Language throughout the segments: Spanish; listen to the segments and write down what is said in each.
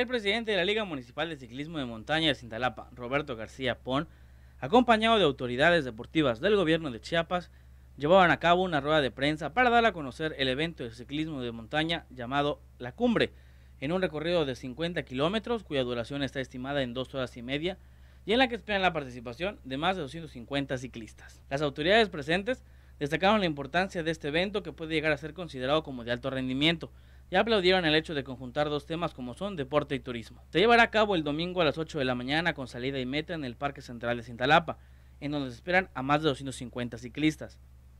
El presidente de la Liga Municipal de Ciclismo de Montaña de Cintalapa, Roberto García Pon, acompañado de autoridades deportivas del gobierno de Chiapas, llevaban a cabo una rueda de prensa para dar a conocer el evento de ciclismo de montaña llamado La Cumbre, en un recorrido de 50 kilómetros cuya duración está estimada en dos horas y media y en la que esperan la participación de más de 250 ciclistas. Las autoridades presentes destacaron la importancia de este evento que puede llegar a ser considerado como de alto rendimiento, ya aplaudieron el hecho de conjuntar dos temas como son deporte y turismo. Se llevará a cabo el domingo a las 8 de la mañana con salida y meta en el Parque Central de Cintalapa, en donde se esperan a más de 250 ciclistas.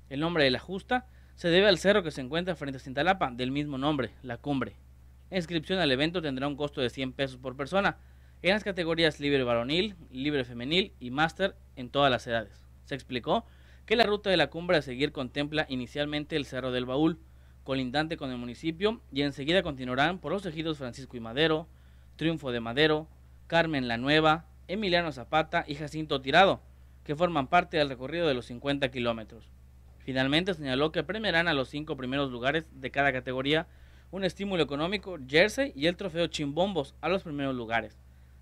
El nombre de la justa se debe al cerro que se encuentra frente a Cintalapa, del mismo nombre, La Cumbre. La inscripción al evento tendrá un costo de 100 pesos por persona, en las categorías libre varonil, libre femenil y máster en todas las edades. Se explicó que la ruta de la cumbre a seguir contempla inicialmente el Cerro del Baúl, colindante con el municipio, y enseguida continuarán por los ejidos Francisco y Madero, Triunfo de Madero, Carmen la Nueva, Emiliano Zapata y Jacinto Tirado, que forman parte del recorrido de los 50 kilómetros. Finalmente señaló que premiarán a los cinco primeros lugares de cada categoría un estímulo económico, jersey y el trofeo chimbombos a los primeros lugares.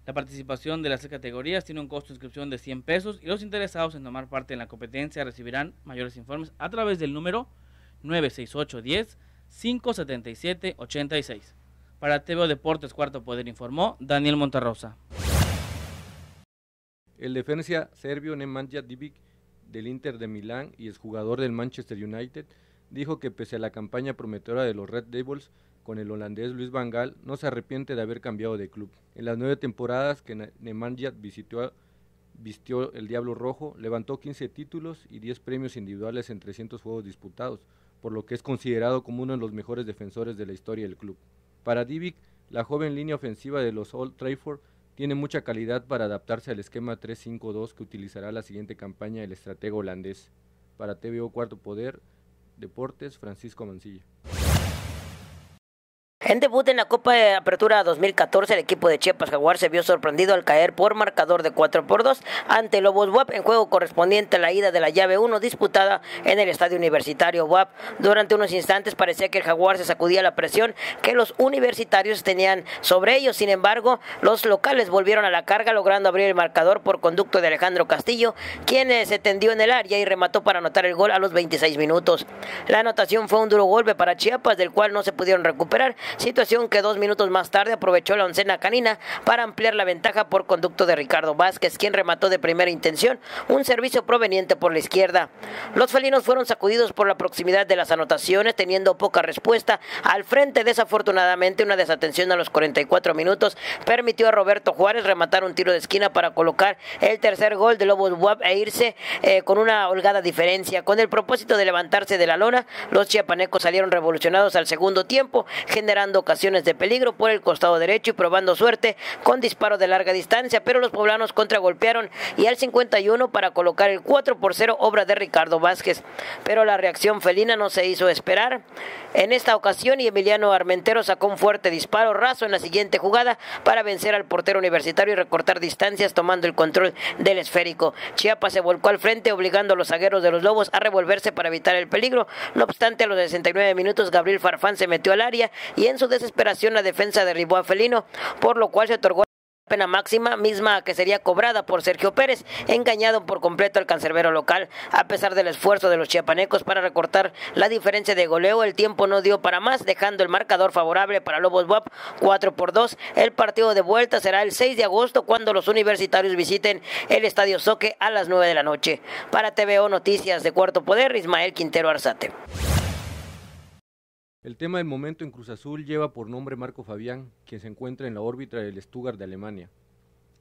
La participación de las tres categorías tiene un costo de inscripción de 100 pesos y los interesados en tomar parte en la competencia recibirán mayores informes a través del número 10 577 86. Para TVO Deportes Cuarto Poder informó Daniel Monterrosa. El defensa serbio Nemanja Divic del Inter de Milán y exjugador del Manchester United dijo que pese a la campaña prometedora de los Red Devils con el holandés Luis Van Gaal, no se arrepiente de haber cambiado de club. En las nueve temporadas que Nemanja visitó vistió el Diablo Rojo, levantó 15 títulos y 10 premios individuales en 300 juegos disputados, por lo que es considerado como uno de los mejores defensores de la historia del club. Para Divic, la joven línea ofensiva de los Old Trafford tiene mucha calidad para adaptarse al esquema 3-5-2 que utilizará la siguiente campaña el estratega holandés. Para TVO Cuarto Poder, Deportes, Francisco Mancilla. En debut en la Copa de Apertura 2014, el equipo de Chiapas Jaguar se vio sorprendido al caer por marcador de 4 por 2 ante Lobos WAP en juego correspondiente a la ida de la llave 1 disputada en el Estadio Universitario WAP. Durante unos instantes parecía que el Jaguar se sacudía la presión que los universitarios tenían sobre ellos. Sin embargo, los locales volvieron a la carga logrando abrir el marcador por conducto de Alejandro Castillo, quien eh, se tendió en el área y remató para anotar el gol a los 26 minutos. La anotación fue un duro golpe para Chiapas del cual no se pudieron recuperar situación que dos minutos más tarde aprovechó la oncena canina para ampliar la ventaja por conducto de Ricardo Vázquez, quien remató de primera intención un servicio proveniente por la izquierda. Los felinos fueron sacudidos por la proximidad de las anotaciones, teniendo poca respuesta. Al frente, desafortunadamente, una desatención a los 44 minutos permitió a Roberto Juárez rematar un tiro de esquina para colocar el tercer gol de Lobos Wap e irse eh, con una holgada diferencia. Con el propósito de levantarse de la lona, los chiapanecos salieron revolucionados al segundo tiempo, generando ocasiones de peligro por el costado derecho y probando suerte con disparo de larga distancia, pero los poblanos contragolpearon y al 51 para colocar el 4 por 0 obra de Ricardo Vázquez. Pero la reacción felina no se hizo esperar en esta ocasión y Emiliano Armentero sacó un fuerte disparo raso en la siguiente jugada para vencer al portero universitario y recortar distancias tomando el control del esférico. Chiapas se volcó al frente obligando a los zagueros de los Lobos a revolverse para evitar el peligro. No obstante, a los 69 minutos Gabriel Farfán se metió al área y en su desesperación, la defensa de a Felino, por lo cual se otorgó la pena máxima, misma que sería cobrada por Sergio Pérez, engañado por completo al cancerbero local. A pesar del esfuerzo de los chiapanecos para recortar la diferencia de goleo, el tiempo no dio para más, dejando el marcador favorable para Lobos BUAP 4 por 2. El partido de vuelta será el 6 de agosto cuando los universitarios visiten el Estadio Soque a las 9 de la noche. Para TVO Noticias de Cuarto Poder, Ismael Quintero Arzate. El tema del momento en Cruz Azul lleva por nombre Marco Fabián, quien se encuentra en la órbita del Stuttgart de Alemania.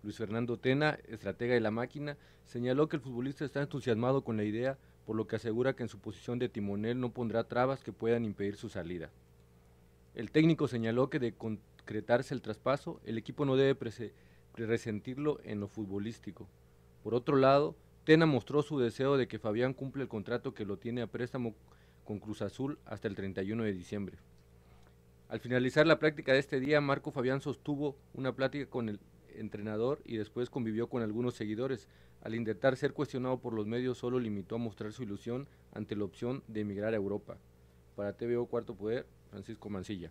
Luis Fernando Tena, estratega de la máquina, señaló que el futbolista está entusiasmado con la idea, por lo que asegura que en su posición de timonel no pondrá trabas que puedan impedir su salida. El técnico señaló que de concretarse el traspaso, el equipo no debe resentirlo en lo futbolístico. Por otro lado, Tena mostró su deseo de que Fabián cumpla el contrato que lo tiene a préstamo con Cruz Azul hasta el 31 de diciembre. Al finalizar la práctica de este día, Marco Fabián sostuvo una plática con el entrenador y después convivió con algunos seguidores. Al intentar ser cuestionado por los medios, solo limitó a mostrar su ilusión ante la opción de emigrar a Europa. Para TVO Cuarto Poder, Francisco Mancilla.